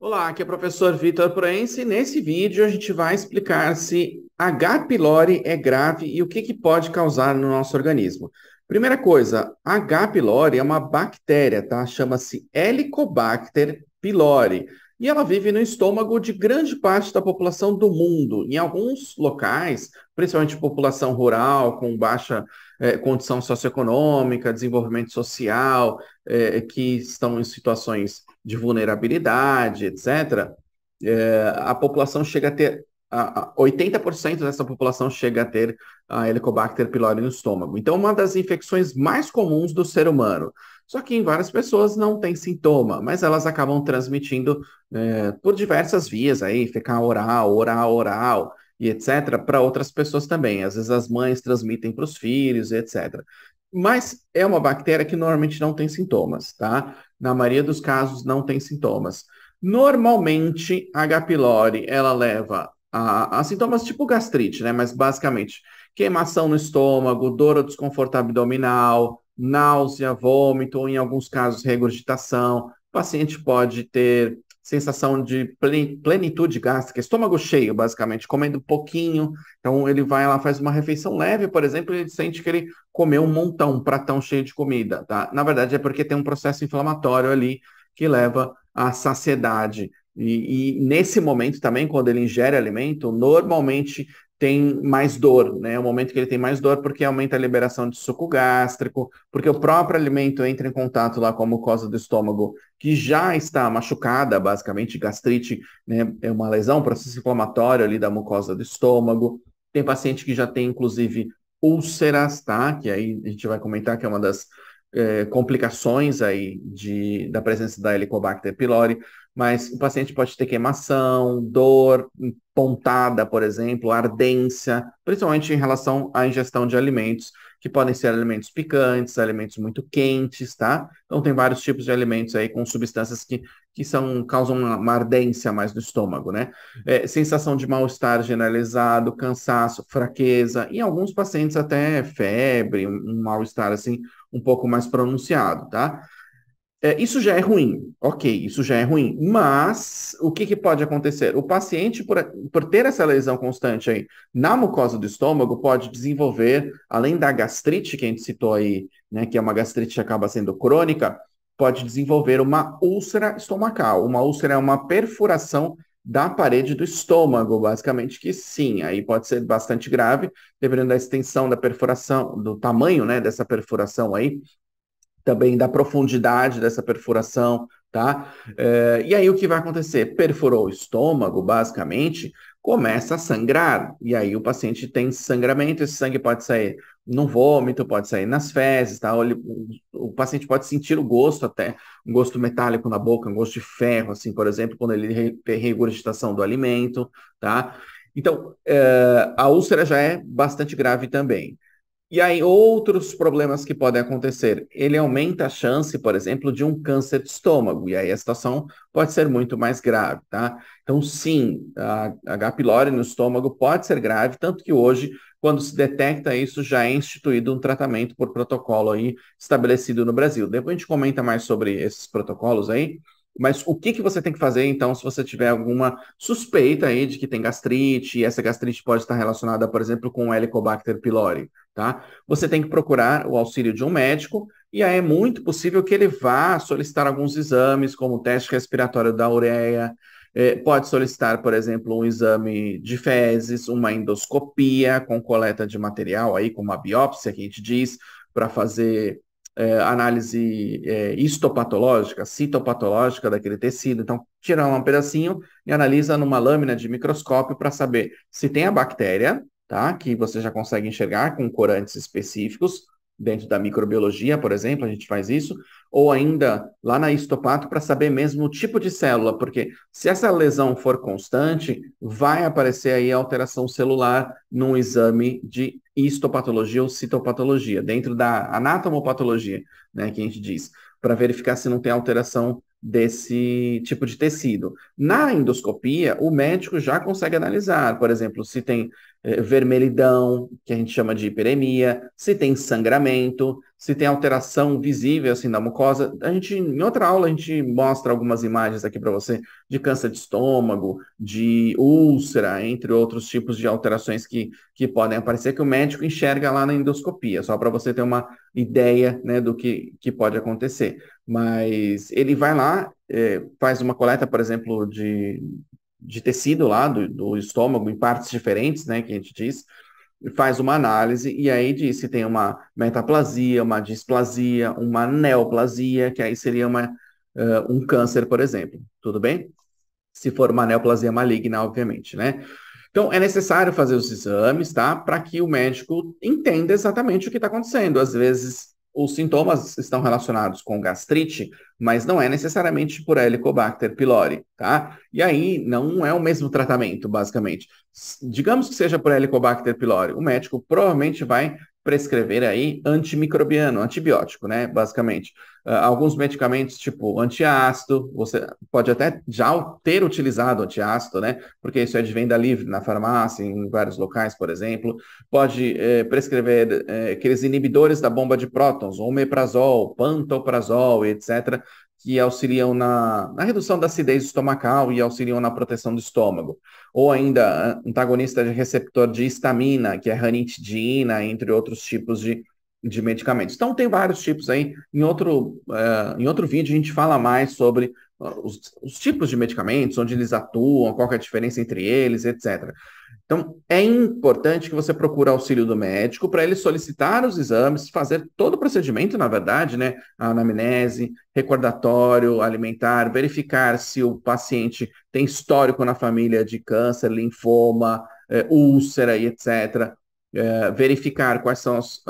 Olá, aqui é o professor Vitor Proense e nesse vídeo a gente vai explicar se H. pylori é grave e o que, que pode causar no nosso organismo. Primeira coisa, H. pylori é uma bactéria, tá? Chama-se Helicobacter pylori. E ela vive no estômago de grande parte da população do mundo. Em alguns locais, principalmente população rural, com baixa é, condição socioeconômica, desenvolvimento social, é, que estão em situações de vulnerabilidade, etc., é, a população chega a ter 80% dessa população chega a ter a Helicobacter pylori no estômago. Então, uma das infecções mais comuns do ser humano. Só que em várias pessoas não tem sintoma, mas elas acabam transmitindo é, por diversas vias aí, ficar oral, oral, oral e etc., para outras pessoas também. Às vezes as mães transmitem para os filhos, etc. Mas é uma bactéria que normalmente não tem sintomas, tá? Na maioria dos casos não tem sintomas. Normalmente, a H. pylori, ela leva a, a, sintomas tipo gastrite, né? Mas basicamente, queimação no estômago, dor ou desconforto abdominal, náusea, vômito, ou em alguns casos regurgitação. O paciente pode ter sensação de plenitude gástrica, estômago cheio, basicamente, comendo pouquinho. Então ele vai lá, faz uma refeição leve, por exemplo, e ele sente que ele comeu um montão, um pratão cheio de comida, tá? Na verdade é porque tem um processo inflamatório ali que leva à saciedade. E, e, nesse momento também, quando ele ingere alimento, normalmente tem mais dor, né? É o momento que ele tem mais dor porque aumenta a liberação de suco gástrico, porque o próprio alimento entra em contato lá com a mucosa do estômago, que já está machucada, basicamente, gastrite, né? É uma lesão, processo inflamatório ali da mucosa do estômago. Tem paciente que já tem, inclusive, úlceras, tá? Que aí a gente vai comentar que é uma das é, complicações aí de, da presença da Helicobacter pylori, mas o paciente pode ter queimação, dor, pontada, por exemplo, ardência, principalmente em relação à ingestão de alimentos que podem ser alimentos picantes, alimentos muito quentes, tá? Então tem vários tipos de alimentos aí com substâncias que, que são, causam uma, uma ardência mais no estômago, né? É, sensação de mal-estar generalizado, cansaço, fraqueza, em alguns pacientes até febre, um mal-estar assim um pouco mais pronunciado, tá? É, isso já é ruim, ok, isso já é ruim, mas o que, que pode acontecer? O paciente, por, por ter essa lesão constante aí na mucosa do estômago, pode desenvolver, além da gastrite que a gente citou aí, né, que é uma gastrite que acaba sendo crônica, pode desenvolver uma úlcera estomacal. Uma úlcera é uma perfuração da parede do estômago, basicamente, que sim, aí pode ser bastante grave, dependendo da extensão da perfuração, do tamanho, né, dessa perfuração aí, também da profundidade dessa perfuração, tá? É, e aí o que vai acontecer? Perfurou o estômago, basicamente, começa a sangrar. E aí o paciente tem sangramento, esse sangue pode sair no vômito, pode sair nas fezes, tá? o, paciente pode sentir o gosto até, um gosto metálico na boca, um gosto de ferro, assim, por exemplo, quando ele tem regurgitação do alimento, tá? Então, é, a úlcera já é bastante grave também. E aí, outros problemas que podem acontecer. Ele aumenta a chance, por exemplo, de um câncer de estômago, e aí a situação pode ser muito mais grave, tá? Então, sim, a H. pylori no estômago pode ser grave, tanto que hoje, quando se detecta isso, já é instituído um tratamento por protocolo aí estabelecido no Brasil. Depois a gente comenta mais sobre esses protocolos aí. Mas o que, que você tem que fazer, então, se você tiver alguma suspeita aí de que tem gastrite, e essa gastrite pode estar relacionada, por exemplo, com o Helicobacter pylori? Tá? Você tem que procurar o auxílio de um médico e aí é muito possível que ele vá solicitar alguns exames, como o teste respiratório da ureia, é, pode solicitar, por exemplo, um exame de fezes, uma endoscopia com coleta de material aí, como a biópsia que a gente diz, para fazer é, análise é, histopatológica, citopatológica daquele tecido. Então, tira um pedacinho e analisa numa lâmina de microscópio para saber se tem a bactéria tá? que você já consegue enxergar com corantes específicos, dentro da microbiologia, por exemplo, a gente faz isso, ou ainda lá na histopato para saber mesmo o tipo de célula, porque se essa lesão for constante, vai aparecer aí alteração celular num exame de histopatologia ou citopatologia, dentro da anatomopatologia, né, que a gente diz, para verificar se não tem alteração desse tipo de tecido. Na endoscopia, o médico já consegue analisar, por exemplo, se tem eh, vermelhidão, que a gente chama de hiperemia, se tem sangramento, se tem alteração visível assim na mucosa. A gente em outra aula a gente mostra algumas imagens aqui para você de câncer de estômago, de úlcera, entre outros tipos de alterações que, que podem aparecer que o médico enxerga lá na endoscopia, só para você ter uma ideia, né, do que que pode acontecer. Mas ele vai lá, é, faz uma coleta, por exemplo, de de tecido lá do, do estômago em partes diferentes, né, que a gente diz faz uma análise e aí diz se tem uma metaplasia, uma displasia, uma neoplasia, que aí seria uma, uh, um câncer, por exemplo. Tudo bem? Se for uma neoplasia maligna, obviamente, né? Então, é necessário fazer os exames, tá? Para que o médico entenda exatamente o que está acontecendo. Às vezes, os sintomas estão relacionados com gastrite, mas não é necessariamente por Helicobacter pylori, tá? E aí não é o mesmo tratamento, basicamente. Digamos que seja por Helicobacter pylori, o médico provavelmente vai prescrever aí antimicrobiano, antibiótico, né? Basicamente. Uh, alguns medicamentos tipo antiácido, você pode até já ter utilizado antiácido, né? Porque isso é de venda livre na farmácia, em vários locais, por exemplo. Pode eh, prescrever eh, aqueles inibidores da bomba de prótons, omeprazol, pantoprazol, etc que auxiliam na, na, redução da acidez estomacal e auxiliam na proteção do estômago. Ou ainda, antagonista de receptor de histamina, que é ranitidina, entre outros tipos de, de medicamentos. Então, tem vários tipos aí. Em outro, uh, em outro vídeo, a gente fala mais sobre ah, os, os tipos de medicamentos, onde eles atuam, qual é a diferença entre eles, etc. Então, é importante que você procure auxílio do médico para ele solicitar os exames, fazer todo o procedimento, na verdade, né? A anamnese, recordatório alimentar, verificar se o paciente tem histórico na família de câncer, linfoma, é, úlcera e etc. É, eh, verificar quais são as,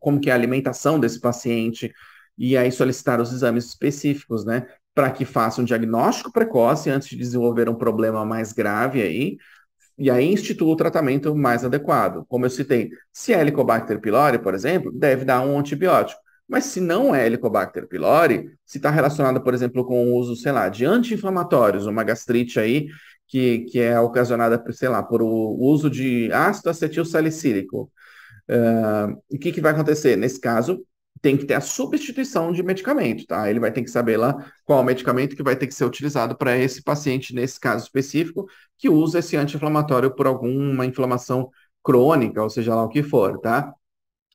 como que é a alimentação desse paciente e aí solicitar os exames específicos, né? Para que faça um diagnóstico precoce antes de desenvolver um problema mais grave aí e aí institua o tratamento mais adequado. Como eu citei, se é Helicobacter pylori, por exemplo, deve dar um antibiótico. Mas se não é Helicobacter pylori, se está relacionado, por exemplo, com o uso, sei lá, de anti-inflamatórios, uma gastrite aí que, que é ocasionada, sei lá, por o uso de ácido acetil salicílico, uh, o que, que vai acontecer? Nesse caso, tem que ter a substituição de medicamento, tá? Ele vai ter que saber lá qual o medicamento que vai ter que ser utilizado para esse paciente, nesse caso específico, que usa esse anti-inflamatório por alguma inflamação crônica, ou seja lá o que for, tá?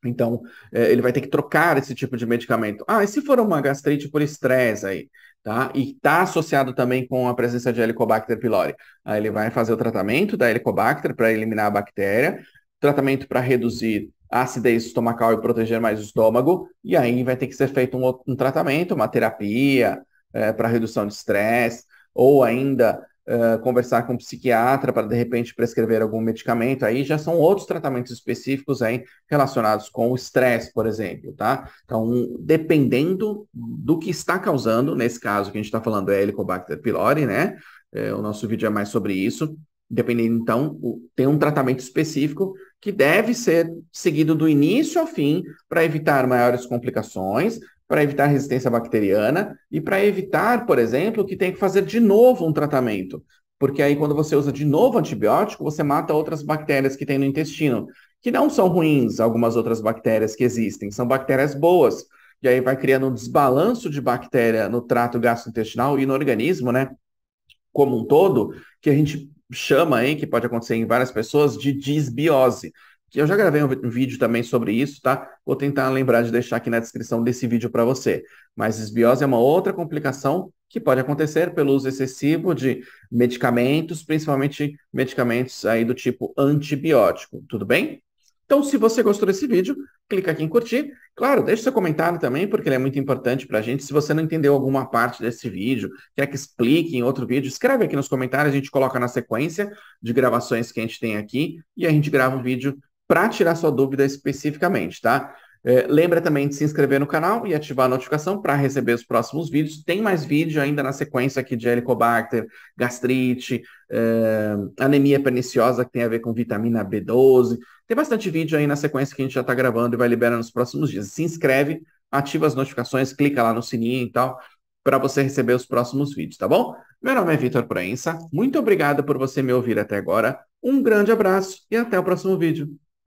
Então, é, ele vai ter que trocar esse tipo de medicamento. Ah, e se for uma gastrite por estresse aí, tá? E está associado também com a presença de Helicobacter pylori. Aí ele vai fazer o tratamento da Helicobacter para eliminar a bactéria, tratamento para reduzir acidez estomacal e proteger mais o estômago, e aí vai ter que ser feito um, um tratamento, uma terapia é, para redução de estresse, ou ainda é, conversar com um psiquiatra para de repente prescrever algum medicamento, aí já são outros tratamentos específicos aí relacionados com o estresse, por exemplo, tá? Então, dependendo do que está causando, nesse caso que a gente está falando é Helicobacter pylori, né? É, o nosso vídeo é mais sobre isso. Dependendo, então, tem um tratamento específico que deve ser seguido do início ao fim para evitar maiores complicações, para evitar resistência bacteriana e para evitar, por exemplo, que tenha que fazer de novo um tratamento. Porque aí, quando você usa de novo antibiótico, você mata outras bactérias que tem no intestino, que não são ruins, algumas outras bactérias que existem, são bactérias boas. E aí vai criando um desbalanço de bactéria no trato gastrointestinal e no organismo, né? Como um todo, que a gente chama, aí, que pode acontecer em várias pessoas, de disbiose. Eu já gravei um vídeo também sobre isso, tá? Vou tentar lembrar de deixar aqui na descrição desse vídeo para você. Mas disbiose é uma outra complicação que pode acontecer pelo uso excessivo de medicamentos, principalmente medicamentos aí do tipo antibiótico, tudo bem? Então, se você gostou desse vídeo, clica aqui em curtir. Claro, deixe seu comentário também, porque ele é muito importante para a gente. Se você não entendeu alguma parte desse vídeo, quer que explique em outro vídeo, escreve aqui nos comentários, a gente coloca na sequência de gravações que a gente tem aqui e a gente grava o um vídeo para tirar sua dúvida especificamente, tá? É, lembra também de se inscrever no canal e ativar a notificação para receber os próximos vídeos. Tem mais vídeo ainda na sequência aqui de helicobacter, gastrite, é, anemia perniciosa que tem a ver com vitamina B12. Tem bastante vídeo aí na sequência que a gente já está gravando e vai liberar nos próximos dias. Se inscreve, ativa as notificações, clica lá no sininho e tal para você receber os próximos vídeos, tá bom? Meu nome é Vitor Proença. Muito obrigado por você me ouvir até agora. Um grande abraço e até o próximo vídeo.